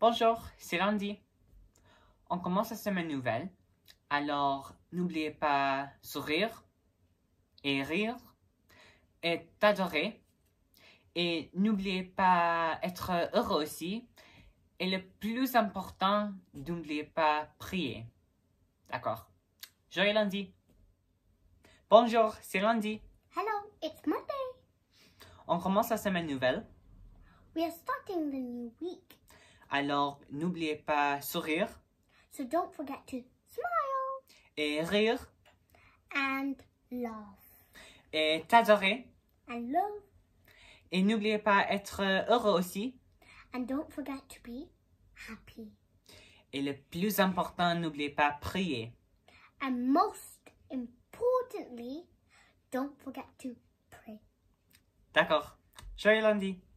Bonjour, c'est lundi. On commence la semaine nouvelle, alors n'oubliez pas sourire et rire et t'adorer. Et n'oubliez pas être heureux aussi. Et le plus important, n'oubliez pas prier. D'accord. Joyeux lundi. Bonjour, c'est lundi. Hello, it's Monday. On commence la semaine nouvelle. We are starting the new week. Alors, n'oubliez pas sourire. So don't forget to smile. Et rire. And laugh. Et t'adorer. And love. Et n'oubliez pas être heureux aussi. And don't forget to be happy. Et le plus important, n'oubliez pas prier. And most importantly, don't forget to pray. D'accord. Joyeux lundi.